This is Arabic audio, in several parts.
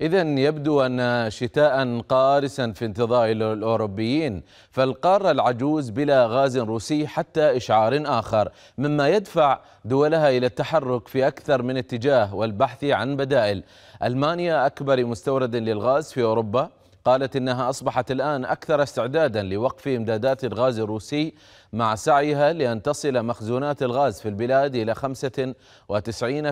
إذا يبدو أن شتاء قارسا في انتظار الأوروبيين فالقارة العجوز بلا غاز روسي حتى إشعار آخر مما يدفع دولها إلى التحرك في أكثر من اتجاه والبحث عن بدائل ألمانيا أكبر مستورد للغاز في أوروبا قالت إنها أصبحت الآن أكثر استعدادا لوقف إمدادات الغاز الروسي مع سعيها لأن تصل مخزونات الغاز في البلاد إلى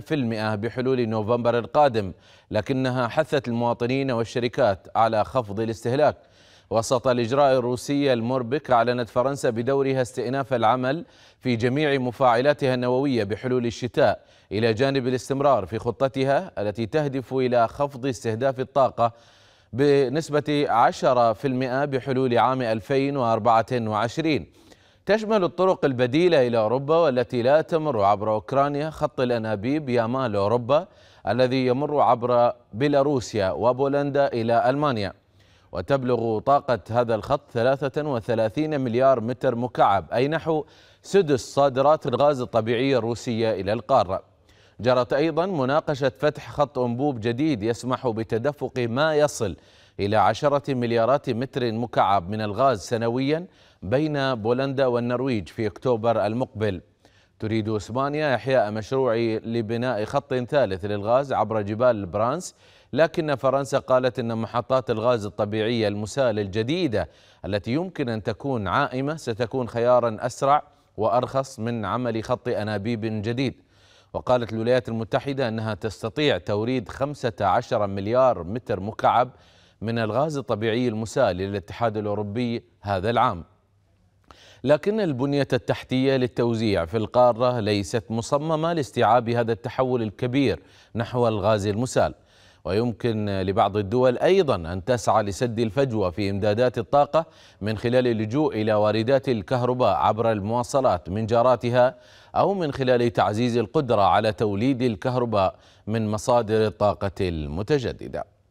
95% بحلول نوفمبر القادم لكنها حثت المواطنين والشركات على خفض الاستهلاك وسط الإجراء الروسي المربك أعلنت فرنسا بدورها استئناف العمل في جميع مفاعلاتها النووية بحلول الشتاء إلى جانب الاستمرار في خطتها التي تهدف إلى خفض استهداف الطاقة بنسبة 10% بحلول عام 2024 تشمل الطرق البديلة إلى أوروبا والتي لا تمر عبر أوكرانيا خط الأنابيب يامال أوروبا الذي يمر عبر بيلاروسيا وبولندا إلى ألمانيا وتبلغ طاقة هذا الخط 33 مليار متر مكعب أي نحو سدس صادرات الغاز الطبيعي الروسية إلى القارة جرت أيضا مناقشة فتح خط أنبوب جديد يسمح بتدفق ما يصل إلى عشرة مليارات متر مكعب من الغاز سنويا بين بولندا والنرويج في أكتوبر المقبل تريد إسبانيا إحياء مشروع لبناء خط ثالث للغاز عبر جبال البرانس لكن فرنسا قالت أن محطات الغاز الطبيعية المسال الجديدة التي يمكن أن تكون عائمة ستكون خيارا أسرع وأرخص من عمل خط أنابيب جديد وقالت الولايات المتحدة أنها تستطيع توريد 15 مليار متر مكعب من الغاز الطبيعي المسال للاتحاد الأوروبي هذا العام لكن البنية التحتية للتوزيع في القارة ليست مصممة لاستيعاب هذا التحول الكبير نحو الغاز المسال ويمكن لبعض الدول أيضا أن تسعى لسد الفجوة في إمدادات الطاقة من خلال اللجوء إلى واردات الكهرباء عبر المواصلات من جاراتها أو من خلال تعزيز القدرة على توليد الكهرباء من مصادر الطاقة المتجددة